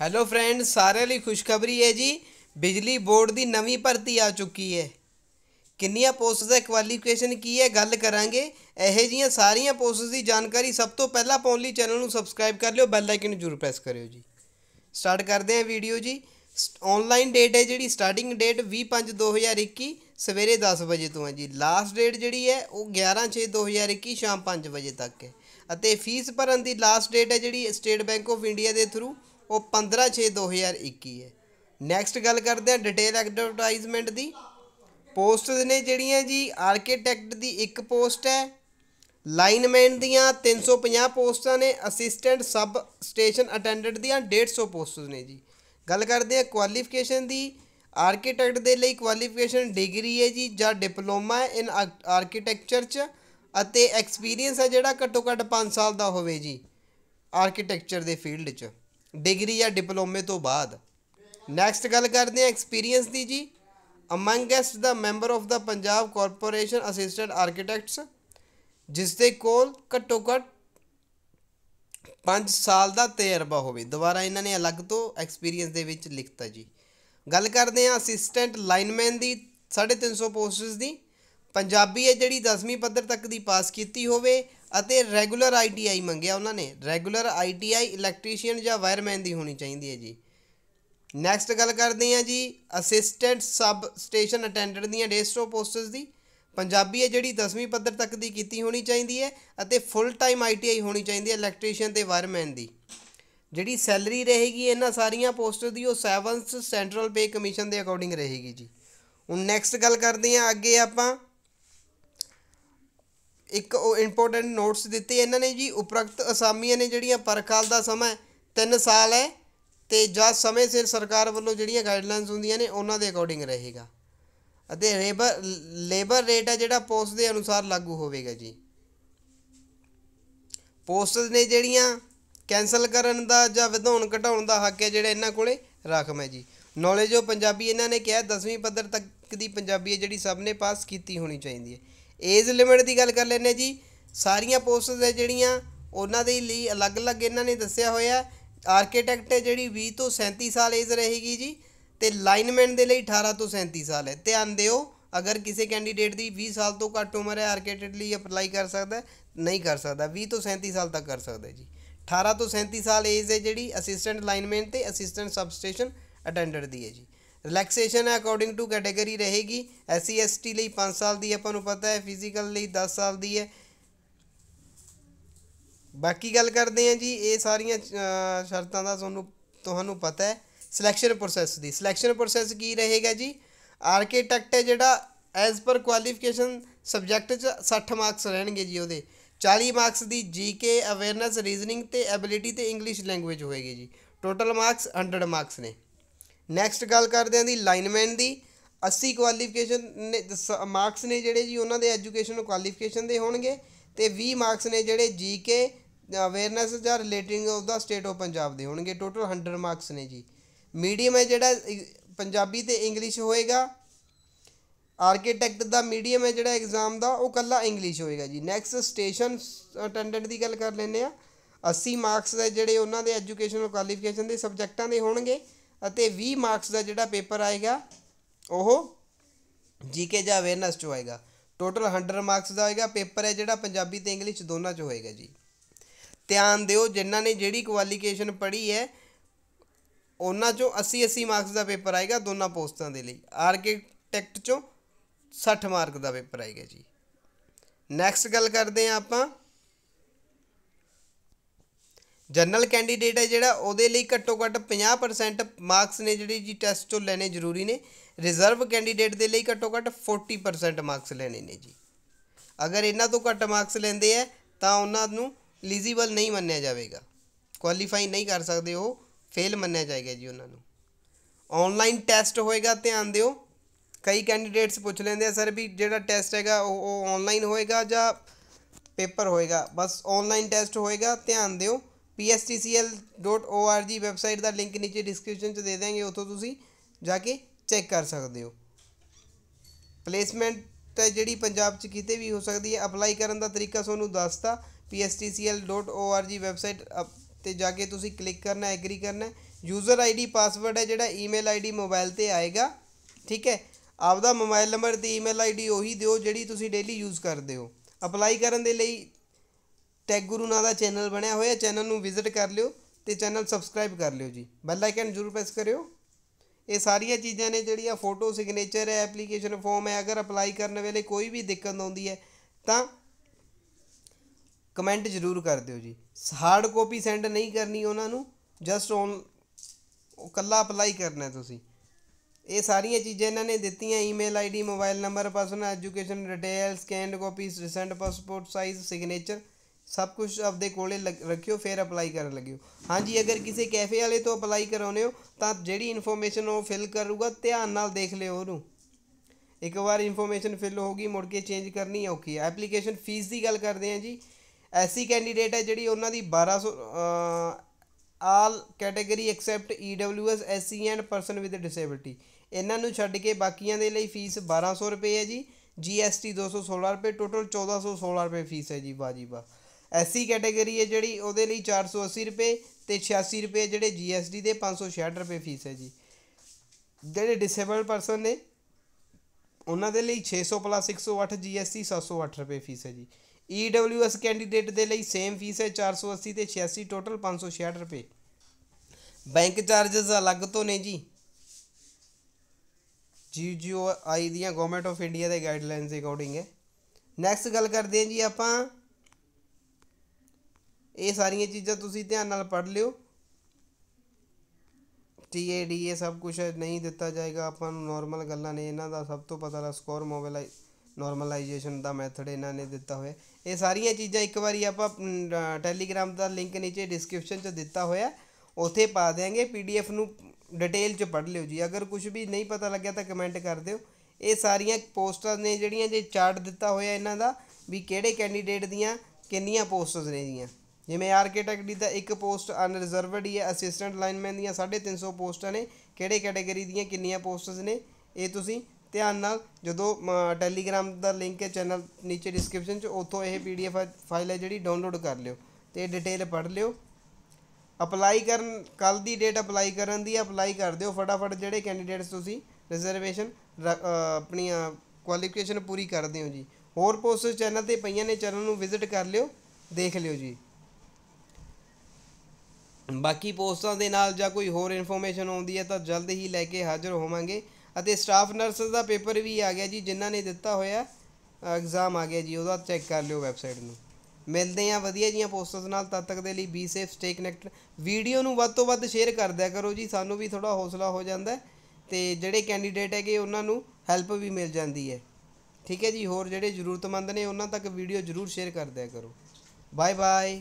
hello friend ਸਾਰਿਆਂ ਲਈ ਖੁਸ਼ਖਬਰੀ ਹੈ ਜੀ ਬਿਜਲੀ ਬੋਰਡ ਦੀ ਨਵੀਂ ਭਰਤੀ ਆ ਚੁੱਕੀ ਹੈ ਕਿੰਨੀਆਂ ਪੋਸਟਸ ਦਾ ਕੁਆਲੀਫਿਕੇਸ਼ਨ ਕੀ ਹੈ ਗੱਲ ਕਰਾਂਗੇ ਇਹੋ ਜੀਆਂ ਸਾਰੀਆਂ ਪੋਸਟਸ ਦੀ ਜਾਣਕਾਰੀ ਸਭ ਤੋਂ ਪਹਿਲਾਂ ਪਾਉਣ ਲਈ ਚੈਨਲ ਨੂੰ ਸਬਸਕ੍ਰਾਈਬ ਕਰ ਲਿਓ ਬੈਲ ਆਈਕਨ ਜ਼ਰੂਰ ਪ੍ਰੈਸ ਕਰਿਓ ਜੀ ਸਟਾਰਟ ਕਰਦੇ ਹਾਂ ਵੀਡੀਓ ਜੀ ਆਨਲਾਈਨ ਡੇਟ ਹੈ ਜਿਹੜੀ ਸਟਾਰਟਿੰਗ ਡੇਟ 25 2021 ਸਵੇਰੇ 10 ਵਜੇ ਤੋਂ ਹੈ ਜੀ ਲਾਸਟ ਡੇਟ ਜਿਹੜੀ ਹੈ ਉਹ 11 6 2021 ਸ਼ਾਮ 5 ਵਜੇ ਤੱਕ ਹੈ ਅਤੇ ਫੀਸ ਭਰਨ ਦੀ ਲਾਸਟ ਡੇਟ ਹੈ ਜਿਹੜੀ ਸਟੇਟ ਬੈਂਕ ਆਫ ਇੰਡੀਆ ਦੇ ਥਰੂ ਉਹ 15/6/2021 ਹੈ ਨੈਕਸਟ ਗੱਲ ਕਰਦੇ ਆ ਡਿਟੇਲ ਐਡਵਰਟਾਈਜ਼ਮੈਂਟ ਦੀ ਪੋਸਟਸ ਨੇ ਜਿਹੜੀਆਂ ਜੀ ਆਰਕੀਟੈਕਟ ਦੀ ਇੱਕ ਪੋਸਟ ਹੈ ਲਾਈਨਮੈਨ ਦੀਆਂ 350 ਪੋਸਟਾਂ ਨੇ ਅਸਿਸਟੈਂਟ ਸਬ ਸਟੇਸ਼ਨ ਅਟੈਂਡੈਂਟ ਦੀਆਂ 150 ਪੋਸਟਸ ਨੇ ਜੀ ਗੱਲ ਕਰਦੇ ਆ ਕੁਆਲੀਫਿਕੇਸ਼ਨ ਦੀ ਆਰਕੀਟੈਕਟ ਦੇ ਲਈ ਕੁਆਲੀਫਿਕੇਸ਼ਨ ਡਿਗਰੀ ਹੈ ਜੀ ਜਾਂ ਡਿਪਲੋਮਾ ਇਨ ਆਰਕੀਟੈਕਚਰ ਚ ਅਤੇ ਐਕਸਪੀਰੀਅੰਸ ਹੈ ਜਿਹੜਾ ਘੱਟੋ ਘੱਟ 5 ਸਾਲ ਦਾ ਹੋਵੇ ਜੀ ਆਰਕੀਟੈਕਚਰ ਦੇ ਫੀਲਡ 'ਚ ਡਿਗਰੀ ਜਾਂ ਡਿਪਲੋਮੇ ਤੋਂ ਬਾਅਦ ਨੈਕਸਟ ਗੱਲ ਕਰਦੇ ਹਾਂ ਐਕਸਪੀਰੀਅੰਸ ਦੀ ਜੀ amongst the member of the Punjab corporation assistant architects ਜਿਸ ਦੇ ਕੋਲ ਘੱਟੋ ਘੱਟ 5 ਸਾਲ ਦਾ ਤਜਰਬਾ ਹੋਵੇ ਦੁਬਾਰਾ ਇਹਨਾਂ ਨੇ ਅਲੱਗ ਤੋਂ ਐਕਸਪੀਰੀਅੰਸ ਦੇ ਵਿੱਚ ਲਿਖਤਾ ਜੀ ਗੱਲ ਕਰਦੇ ਹਾਂ ਅਸਿਸਟੈਂਟ ਲਾਈਨਮੈਨ ਦੀ 350 ਪੋਸਟਸ ਦੀ ਪੰਜਾਬੀ ਹੈ ਜਿਹੜੀ 10ਵੀਂ ਪੱਧਰ ਤੱਕ ਦੀ ਪਾਸ ਕੀਤੀ ਹੋਵੇ ਅਤੇ ਰੈਗੂਲਰ ਆਈਟੀਆਈ ਮੰਗਿਆ ਉਹਨਾਂ ਨੇ ਰੈਗੂਲਰ ਆਈਟੀਆਈ ਇਲੈਕਟ੍ਰੀਸ਼ੀਅਨ ਜਾਂ ਵਾਇਰਮੈਨ ਦੀ ਹੋਣੀ ਚਾਹੀਦੀ ਹੈ ਜੀ ਨੈਕਸਟ ਗੱਲ ਕਰਦੇ ਹਾਂ ਜੀ ਅਸਿਸਟੈਂਟ ਸਬ ਸਟੇਸ਼ਨ ਅਟੈਂਡੈਂਟ ਦੀਆਂ ਡੇਸਟੋ ਪੋਸਟਸ ਦੀ ਪੰਜਾਬੀ ਹੈ ਜਿਹੜੀ 10ਵੀਂ ਪੱਧਰ ਤੱਕ ਦੀ ਕੀਤੀ ਹੋਣੀ ਚਾਹੀਦੀ ਹੈ ਅਤੇ ਫੁੱਲ ਟਾਈਮ ਆਈਟੀਆਈ ਹੋਣੀ ਚਾਹੀਦੀ ਹੈ ਇਲੈਕਟ੍ਰੀਸ਼ੀਅਨ ਤੇ ਵਾਇਰਮੈਨ ਦੀ ਜਿਹੜੀ ਸੈਲਰੀ ਰਹੇਗੀ ਇਹਨਾਂ ਸਾਰੀਆਂ ਪੋਸਟ ਦੀ ਉਹ 7th ਸੈਂਟਰਲ ਪੇ ਕਮਿਸ਼ਨ ਦੇ ਅਕੋਰਡਿੰਗ ਰਹੇਗੀ ਜੀ ਹੁਣ ਨੈਕਸਟ ਗੱਲ ਕਰਦੇ ਹਾਂ ਅੱਗੇ ਆਪਾਂ ਇੱਕ ਉਹ ਇੰਪੋਰਟੈਂਟ ਨੋਟਸ ਦਿੱਤੇ ਇਹਨਾਂ ਨੇ ਜੀ ਉਪਰਕਤ ਅਸਾਮੀਆਂ ਨੇ ਜਿਹੜੀਆਂ ਪਰਖਾਲ ਦਾ ਸਮਾਂ 3 ਸਾਲ ਹੈ ਤੇ ਜਾਂ ਸਮੇਂ ਸਿਰ ਸਰਕਾਰ ਵੱਲੋਂ ਜਿਹੜੀਆਂ ਗਾਈਡਲਾਈਨਸ ਹੁੰਦੀਆਂ ਨੇ ਉਹਨਾਂ ਦੇ ਅਕੋਰਡਿੰਗ ਰਹੇਗਾ ਅਤੇ ਲੇਬਰ ਲੇਬਰ ਰੇਟ ਹੈ ਜਿਹੜਾ ਪੋਸਟ ਦੇ ਅਨੁਸਾਰ ਲਾਗੂ ਹੋਵੇਗਾ ਜੀ ਪੋਸਟਸ ਨੇ ਜਿਹੜੀਆਂ ਕੈਨਸਲ ਕਰਨ ਦਾ ਜਾਂ ਵਧਾਉਣ ਘਟਾਉਣ ਦਾ ਹੱਕ ਹੈ ਜਿਹੜਾ ਇਹਨਾਂ ਕੋਲੇ ਰੱਖਮ ਹੈ ਜੀ ਨੌਲੇਜ ਉਹ ਪੰਜਾਬੀ ਇਹਨਾਂ ਨੇ ਕਿਹਾ 10ਵੀਂ ਪੱਧਰ ਤੱਕ ਦੀ ਪੰਜਾਬੀ ਹੈ ਜਿਹੜੀ ਸਭ ਨੇ ਪਾਸ ਕੀਤੀ ਹੋਣੀ ਚਾਹੀਦੀ ਹੈ ਏਜ ਲਿਮਿਟ ਦੀ ਗੱਲ ਕਰ ਲੈਨੇ ਜੀ ਸਾਰੀਆਂ ਪੋਸਟਸ ਹੈ ਜਿਹੜੀਆਂ ਉਹਨਾਂ ਦੇ ਲਈ ਅਲੱਗ-ਅਲੱਗ ਇਹਨਾਂ ਨੇ ਦੱਸਿਆ ਹੋਇਆ ਆਰਕੀਟੈਕਟ ਹੈ ਜਿਹੜੀ 20 ਤੋਂ 37 ਸਾਲ ਏਜ ਰਹੇਗੀ ਜੀ ਤੇ ਲਾਈਨਮੈਨ ਦੇ ਲਈ 18 ਤੋਂ 37 ਸਾਲ ਹੈ ਧਿਆਨ ਦਿਓ ਅਗਰ ਕਿਸੇ ਕੈਂਡੀਡੇਟ ਦੀ 20 ਸਾਲ ਤੋਂ ਘੱਟ ਉਮਰ ਹੈ ਆਰਕੀਟੈਕਟ ਲਈ ਅਪਲਾਈ ਕਰ ਸਕਦਾ ਨਹੀਂ ਕਰ ਸਕਦਾ 20 ਤੋਂ 37 ਸਾਲ ਤੱਕ ਕਰ ਸਕਦਾ ਜੀ 18 ਤੋਂ 37 ਸਾਲ ਏਜ ਹੈ ਜਿਹੜੀ ਅਸਿਸਟੈਂਟ ਲਾਈਨਮੈਨ ਤੇ ਅਸਿਸਟੈਂਟ ਸਬਸਟੇਸ਼ਨ ਅਟੈਂਡੈਂਟ ਦੀ ਹੈ ਜੀ ਰਿਲੈਕਸੇਸ਼ਨ ਹੈ ਅਕੋਰਡਿੰਗ ਟੂ ਕੈਟਾਗਰੀ ਰਹੇਗੀ ਐਸਸੀ ਐਸਟੀ e ਲਈ 5 ਸਾਲ ਦੀ ਆਪਾਂ ਨੂੰ ਪਤਾ ਹੈ ਫਿਜ਼ੀਕਲ ਲਈ 10 ਸਾਲ ਦੀ ਹੈ ਬਾਕੀ ਗੱਲ ਕਰਦੇ ਹਾਂ ਜੀ ਇਹ ਸਾਰੀਆਂ ਸ਼ਰਤਾਂ ਦਾ ਤੁਹਾਨੂੰ ਤੁਹਾਨੂੰ ਪਤਾ ਹੈ ਸਿਲੈਕਸ਼ਨ ਪ੍ਰੋਸੈਸ ਦੀ ਸਿਲੈਕਸ਼ਨ ਪ੍ਰੋਸੈਸ ਕੀ ਰਹੇਗਾ ਜੀ ਆਰਕੀਟੈਕਟ ਹੈ ਜਿਹੜਾ ਐਜ਼ ਪਰ ਕੁਆਲੀਫਿਕੇਸ਼ਨ ਸਬਜੈਕਟ ਚ 60 ਮਾਰਕਸ ਰਹਿਣਗੇ ਜੀ ਉਹਦੇ 40 ਮਾਰਕਸ ਦੀ ਜੀਕੇ ਅਵੇਅਰਨੈਸ ਰੀਜ਼ਨਿੰਗ ਤੇ ਐਬਿਲਿਟੀ ਤੇ ਇੰਗਲਿਸ਼ ਲੈਂਗੁਏਜ ਹੋਏਗੀ ਜੀ ਟੋਟਲ ਮਾਰਕਸ 100 ਮਾਰਕਸ ਨੇ ਨੈਕਸਟ ਗੱਲ ਕਰਦੇ ਆਂ ਦੀ ਲਾਈਨਮੈਨ ਦੀ 80 ਕੁਆਲੀਫਿਕੇਸ਼ਨ ਮਾਰਕਸ ਨੇ ਜਿਹੜੇ ਜੀ ਉਹਨਾਂ ਦੇ ਐਜੂਕੇਸ਼ਨ ਕੁਆਲੀਫਿਕੇਸ਼ਨ ਦੇ ਹੋਣਗੇ ਤੇ 20 ਮਾਰਕਸ ਨੇ ਜਿਹੜੇ ਜੀਕੇ ਅਵੇਅਰਨੈਸ ਜਾਂ relating of the state of Punjab ਦੇ ਹੋਣਗੇ ਟੋਟਲ 100 ਮਾਰਕਸ ਨੇ ਜੀ ਮੀਡੀਅਮ ਹੈ ਜਿਹੜਾ ਪੰਜਾਬੀ ਤੇ ਇੰਗਲਿਸ਼ ਹੋਏਗਾ ਆਰਕੀਟੈਕਟ ਦਾ ਮੀਡੀਅਮ ਹੈ ਜਿਹੜਾ ਐਗਜ਼ਾਮ ਦਾ ਉਹ ਕੱਲਾ ਇੰਗਲਿਸ਼ ਹੋਏਗਾ ਜੀ ਨੈਕਸਟ ਸਟੇਸ਼ਨ ਅਟੈਂਡੈਂਟ ਦੀ ਗੱਲ ਕਰ ਲੈਂਦੇ ਆ 80 ਮਾਰਕਸ ਦੇ ਜਿਹੜੇ ਉਹਨਾਂ ਦੇ ਐਜੂਕੇਸ਼ਨਲ ਕੁਆਲੀਫਿਕੇਸ਼ਨ ਦੇ ਸਬਜੈਕਟਾਂ ਦੇ ਹੋਣਗੇ ਅਤੇ 20 ਮਾਰਕਸ ਦਾ ਜਿਹੜਾ ਪੇਪਰ ਆਏਗਾ ਉਹ ਜੀਕੇ ਜਾਂ ਅਵੇਅਰਨੈਸ ਚ ਹੋਏਗਾ ਟੋਟਲ 100 ਮਾਰਕਸ ਦਾ ਆਏਗਾ ਪੇਪਰ ਹੈ ਜਿਹੜਾ ਪੰਜਾਬੀ ਤੇ ਇੰਗਲਿਸ਼ ਦੋਨਾਂ ਚ ਹੋਏਗਾ ਜੀ ਧਿਆਨ ਦਿਓ ਜਿਨ੍ਹਾਂ ਨੇ ਜਿਹੜੀ ਕੁਆਲੀਫਿਕੇਸ਼ਨ ਪੜ੍ਹੀ ਹੈ ਉਹਨਾਂ ਚੋਂ 80 80 ਮਾਰਕਸ ਦਾ ਪੇਪਰ ਆਏਗਾ ਦੋਨਾਂ ਪੋਸਟਾਂ ਦੇ ਲਈ ਆਰਕੀਟੈਕਟ ਚੋਂ 60 ਮਾਰਕ ਦਾ ਪੇਪਰ ਆਏਗਾ ਜੀ ਨੈਕਸਟ ਗੱਲ ਕਰਦੇ ਆਂ ਆਪਾਂ ਜਨਰਲ ਕੈਂਡੀਡੇਟ ਹੈ ਜਿਹੜਾ ਉਹਦੇ ਲਈ ਘੱਟੋ ਘੱਟ 50% ਮਾਰਕਸ ਨੇ ਜਿਹੜੇ ਜੀ ਟੈਸਟ ਤੋਂ ਲੈਣੇ ਜ਼ਰੂਰੀ ਨੇ ਰਿਜ਼ਰਵ ਕੈਂਡੀਡੇਟ ਦੇ ਲਈ ਘੱਟੋ ਘੱਟ 40% ਮਾਰਕਸ ਲੈਣੇ ਨੇ ਜੀ ਅਗਰ ਇਹਨਾਂ ਤੋਂ ਘੱਟ ਮਾਰਕਸ ਲੈਂਦੇ ਆ ਤਾਂ ਉਹਨਾਂ ਨੂੰ ਐਲੀਜੀਬਲ ਨਹੀਂ ਮੰਨਿਆ ਜਾਵੇਗਾ ਕੁਆਲੀਫਾਈ ਨਹੀਂ ਕਰ ਸਕਦੇ ਉਹ ਫੇਲ ਮੰਨਿਆ ਜਾਏਗਾ ਜੀ ਉਹਨਾਂ ਨੂੰ ਆਨਲਾਈਨ ਟੈਸਟ ਹੋਏਗਾ ਧਿਆਨ ਦਿਓ ਕਈ ਕੈਂਡੀਡੇਟਸ ਪੁੱਛ ਲੈਂਦੇ ਆ ਸਰ ਵੀ ਜਿਹੜਾ ਟੈਸਟ ਹੈਗਾ ਉਹ ਆਨਲਾਈਨ ਹੋਏਗਾ ਜਾਂ ਪੇਪਰ ਹੋਏਗਾ ਬਸ ਆਨਲਾਈਨ ਟੈਸਟ ਹੋਏਗਾ ਧਿਆਨ ਦਿਓ pstcl.org ਵੈਬਸਾਈਟ ਦਾ ਲਿੰਕ ਨੀਚੇ ਡਿਸਕ੍ਰਿਪਸ਼ਨ 'ਚ ਦੇ ਦੇਵਾਂਗੇ ਉੱਥੋਂ ਤੁਸੀਂ ਜਾ ਕੇ ਚੈੱਕ ਕਰ ਸਕਦੇ ਹੋ ਪਲੇਸਮੈਂਟ ਜਿਹੜੀ ਪੰਜਾਬ 'ਚ ਕਿਤੇ ਵੀ ਹੋ ਸਕਦੀ ਹੈ ਅਪਲਾਈ ਕਰਨ ਦਾ ਤਰੀਕਾ ਤੁਹਾਨੂੰ ਦੱਸਤਾ pstcl.org ਵੈਬਸਾਈਟ ਤੇ ਜਾ ਕੇ ਤੁਸੀਂ ਕਲਿੱਕ ਕਰਨਾ ਐਗਰੀ ਕਰਨਾ ਯੂਜ਼ਰ ਆਈਡੀ ਪਾਸਵਰਡ ਹੈ ਜਿਹੜਾ ਈਮੇਲ ਆਈਡੀ ਮੋਬਾਈਲ ਤੇ ਆਏਗਾ ਠੀਕ ਹੈ ਆਪਦਾ ਮੋਬਾਈਲ ਨੰਬਰ ਤੇ ਈਮੇਲ ਆਈਡੀ ਉਹੀ ਦਿਓ ਜਿਹੜੀ ਤੁਸੀਂ ਡੇਲੀ ਯੂਜ਼ ਕਰਦੇ ਹੋ ਅਪਲਾਈ ਕਰਨ ਦੇ ਲਈ ਟੈਗ ਗੁਰੂ ਨਾਂ ਦਾ ਚੈਨਲ ਬਣਿਆ ਹੋਇਆ ਚੈਨਲ ਨੂੰ ਵਿਜ਼ਿਟ ਕਰ ਲਿਓ ਤੇ ਚੈਨਲ ਸਬਸਕ੍ਰਾਈਬ ਕਰ ਲਿਓ ਜੀ ਬੈਲ ਆਈਕਨ ਜ਼ਰੂਰ ਪ੍ਰੈਸ ਕਰਿਓ ਇਹ ਸਾਰੀਆਂ ਚੀਜ਼ਾਂ ਨੇ ਜਿਹੜੀਆਂ ਫੋਟੋ ਸਿਗਨੇਚਰ ਹੈ ਐਪਲੀਕੇਸ਼ਨ ਫਾਰਮ ਹੈ ਅਗਰ ਅਪਲਾਈ ਕਰਨ ਵੇਲੇ ਕੋਈ ਵੀ ਦਿੱਕਤ ਆਉਂਦੀ ਹੈ ਤਾਂ ਕਮੈਂਟ ਜ਼ਰੂਰ ਕਰ ਦਿਓ ਜੀ ਹਾਰਡ ਕਾਪੀ ਸੈਂਡ ਨਹੀਂ ਕਰਨੀ ਉਹਨਾਂ ਨੂੰ ਜਸਟ ਔਨ ਕੱਲਾ ਅਪਲਾਈ ਕਰਨਾ ਹੈ ਤੁਸੀਂ ਇਹ ਸਾਰੀਆਂ ਚੀਜ਼ਾਂ ਇਹਨਾਂ ਨੇ ਦਿੱਤੀਆਂ email ID mobile number personal education details scanned copy recent passport size signature ਸਭ ਕੁਝ ਆਪਦੇ ਕੋਲੇ ਰੱਖਿਓ ਫਿਰ ਅਪਲਾਈ ਕਰਨ ਲੱਗਿਓ ਹਾਂਜੀ ਅਗਰ ਕਿਸੇ ਕੈਫੇ ਵਾਲੇ ਤੋਂ ਅਪਲਾਈ ਕਰਾਉਨੇ ਹੋ ਤਾਂ ਜਿਹੜੀ ਇਨਫੋਰਮੇਸ਼ਨ ਉਹ ਫਿਲ ਕਰੂਗਾ ਧਿਆਨ ਨਾਲ ਦੇਖ ਲਿਓ ਉਹਨੂੰ ਇੱਕ ਵਾਰ ਇਨਫੋਰਮੇਸ਼ਨ ਫਿਲ ਹੋ ਗਈ ਮੁੜ ਕੇ ਚੇਂਜ ਕਰਨੀ ਔਖੀ ਹੈ ਐਪਲੀਕੇਸ਼ਨ ਫੀਸ ਦੀ ਗੱਲ ਕਰਦੇ ਹਾਂ ਜੀ ਐਸੀ ਕੈਂਡੀਡੇਟ ਹੈ ਜਿਹੜੀ ਉਹਨਾਂ ਦੀ 1200 all category except EWS SC and person with disability ਇਹਨਾਂ ਨੂੰ ਛੱਡ ਕੇ ਬਾਕੀਆਂ ਦੇ ਲਈ ਫੀਸ 1200 ਰੁਪਏ ਹੈ ਜੀ ਜੀਐਸਟੀ 216 ਰੁਪਏ ਟੋਟਲ 1416 ਰੁਪਏ ਫੀਸ ਹੈ ਜੀ ਬਾਜੀ ਬਾ ਐਸਸੀ ਕੈਟਾਗਰੀ ਹੈ ਜਿਹੜੀ ਉਹਦੇ ਲਈ 480 ਰੁਪਏ ਤੇ 86 ਰੁਪਏ ਜਿਹੜੇ ਜੀਐਸਟੀ ਦੇ 566 ਰੁਪਏ ਫੀਸ ਹੈ ਜੀ ਜਿਹੜੇ ਡਿਸੇਬਲਡ ਪਰਸਨ ਨੇ ਉਹਨਾਂ ਦੇ ਲਈ 600 ਪਲੱਸ 108 ਜੀਐਸਟੀ 708 ਰੁਪਏ ਫੀਸ ਹੈ ਜੀ ਈਡਬਲਯੂਐਸ e ਕੈਂਡੀਡੇਟ ਦੇ ਲਈ ਸੇਮ ਫੀਸ ਹੈ 480 ਤੇ 86 ਟੋਟਲ 566 ਰੁਪਏ ਬੈਂਕ ਚਾਰजेस ਅਲੱਗ ਤੋਂ ਨੇ ਜੀ ਜੀਜੀਓਆਈ ਦੀਆਂ ਗਵਰਨਮੈਂਟ ਆਫ ਇੰਡੀਆ ਦੇ ਗਾਈਡਲਾਈਨਸ ਅਕੋਰਡਿੰਗ ਹੈ ਨੈਕਸਟ ਗੱਲ ਕਰਦੇ ਹਾਂ ਜੀ ਆਪਾਂ ਇਹ ਸਾਰੀਆਂ ਚੀਜ਼ਾਂ ਤੁਸੀਂ ਧਿਆਨ ਨਾਲ ਪੜ ਲਿਓ ਡੀ ਇਹ ਸਭ ਕੁਝ ਨਹੀਂ ਦਿੱਤਾ ਜਾਏਗਾ ਆਪਾਂ ਨੂੰ ਨਾਰਮਲ ਗੱਲਾਂ ਨੇ ਇਹਨਾਂ ਦਾ ਸਭ ਤੋਂ ਪਤਾ ਲਾ ਸਕੋਰ ਮੋਬਾਈਲ ਨਾਰਮਲਾਈਜੇਸ਼ਨ ਦਾ ਮੈਥਡ ਇਹਨਾਂ ਨੇ ਦਿੱਤਾ ਹੋਇਆ ਇਹ ਸਾਰੀਆਂ ਚੀਜ਼ਾਂ ਇੱਕ ਵਾਰੀ ਆਪਾਂ ਟੈਲੀਗ੍ਰਾਮ ਦਾ ਲਿੰਕ ਨੀਚੇ ਡਿਸਕ੍ਰਿਪਸ਼ਨ 'ਚ ਦਿੱਤਾ ਹੋਇਆ ਉਥੇ ਪਾ ਦੇਾਂਗੇ ਪੀਡੀਐਫ ਨੂੰ ਡਿਟੇਲ 'ਚ ਪੜ੍ਹ ਲਿਓ ਜੀ ਅਗਰ ਕੁਝ ਵੀ ਨਹੀਂ ਪਤਾ ਲੱਗਿਆ ਤਾਂ ਕਮੈਂਟ ਕਰ ਦਿਓ ਇਹ ਸਾਰੀਆਂ ਪੋਸਟਾਂ ਨੇ ਜਿਹੜੀਆਂ ਜੇ ਚਾਰਟ ਦਿੱਤਾ ਹੋਇਆ ਇਹਨਾਂ ਦਾ ਵੀ ਕਿਹੜੇ ਕੈਂਡੀਡੇਟ ਦੀਆਂ ਕਿੰਨੀਆਂ ਪੋਸਟਸ ਨੇ ਜੀਆਂ ਜਿਵੇਂ ਆਰਕੀਟੈਕਟ ਦੀ ਦਾ ਇੱਕ ਪੋਸਟ ਅਨਰਿਜ਼ਰਵਡ ਹੀ ਹੈ ਅਸਿਸਟੈਂਟ ਲਾਈਨਮੈਨ ਦੀਆਂ 350 ਪੋਸਟਾਂ ਨੇ ਕਿਹੜੇ ਕੈਟਾਗਰੀ ਦੀਆਂ ਕਿੰਨੀਆਂ ਪੋਸਟਸ ਨੇ ਇਹ ਤੁਸੀਂ ਧਿਆਨ ਨਾਲ ਜਦੋਂ ਟੈਲੀਗ੍ਰਾਮ ਦਾ ਲਿੰਕ ਹੈ ਚੈਨਲ ਨੀਚੇ ਡਿਸਕ੍ਰਿਪਸ਼ਨ 'ਚ ਉੱਥੋਂ ਇਹ ਪੀਡੀਐਫ ਫਾਈਲ ਹੈ ਜਿਹੜੀ ਡਾਊਨਲੋਡ ਕਰ ਲਿਓ ਤੇ ਡਿਟੇਲ ਪੜ੍ਹ ਲਿਓ ਅਪਲਾਈ ਕਰਨ ਕੱਲ ਦੀ ਡੇਟ ਅਪਲਾਈ ਕਰਨ ਦੀ ਅਪਲਾਈ ਕਰ ਦਿਓ ਫਟਾਫਟ ਜਿਹੜੇ ਕੈਂਡੀਡੇਟਸ ਤੁਸੀਂ ਰਿਜ਼ਰਵੇਸ਼ਨ ਆਪਣੀਆਂ ਕੁਆਲੀਫਿਕੇਸ਼ਨ ਪੂਰੀ ਕਰਦੇ ਹੋ ਜੀ ਹੋਰ ਪੋਸਟਸ ਚੈਨਲ ਤੇ ਪਈਆਂ ਨੇ ਚੈਨਲ ਨੂੰ ਵਿਜ਼ਿਟ ਕਰ ਲਿਓ ਦੇਖ ਲਿਓ ਜੀ ਬਾਕੀ ਪੋਸਟਾਂ ਦੇ ਨਾਲ ਜਾਂ ਕੋਈ ਹੋਰ ਇਨਫੋਰਮੇਸ਼ਨ ਆਉਂਦੀ ਹੈ ਤਾਂ ਜਲਦ ਹੀ ਲੈ ਕੇ ਹਾਜ਼ਰ ਹੋਵਾਂਗੇ ਅਤੇ ਸਟਾਫ ਨਰਸਸ ਦਾ ਪੇਪਰ ਵੀ ਆ ਗਿਆ ਜੀ ਜਿਨ੍ਹਾਂ ਨੇ ਦਿੱਤਾ ਹੋਇਆ ਐਗਜ਼ਾਮ ਆ ਗਿਆ ਜੀ ਉਹਦਾ ਚੈੱਕ ਕਰ ਲਿਓ ਵੈਬਸਾਈਟ ਨੂੰ ਮਿਲਦੇ ਆਂ ਵਧੀਆ ਜੀਆਂ ਪੋਸਟਸ ਨਾਲ ਤਦ ਤੱਕ ਦੇ ਲਈ be safe stay connected video ਨੂੰ ਵੱਧ ਤੋਂ ਵੱਧ ਸ਼ੇਅਰ ਕਰ ਦਿਆ ਕਰੋ ਜੀ ਸਾਨੂੰ ਵੀ ਥੋੜਾ ਹੌਸਲਾ ਹੋ ਜਾਂਦਾ ਤੇ ਜਿਹੜੇ ਕੈਂਡੀਡੇਟ ਹੈਗੇ ਉਹਨਾਂ ਨੂੰ ਹੈਲਪ ਵੀ ਮਿਲ ਜਾਂਦੀ ਹੈ ਠੀਕ ਹੈ ਜੀ ਹੋਰ ਜਿਹੜੇ ਜ਼ਰੂਰਤਮੰਦ ਨੇ ਉਹਨਾਂ ਤੱਕ ਵੀਡੀਓ ਜ਼ਰੂਰ ਸ਼ੇਅਰ ਕਰ ਦਿਆ ਕਰੋ ਬਾਏ ਬਾਏ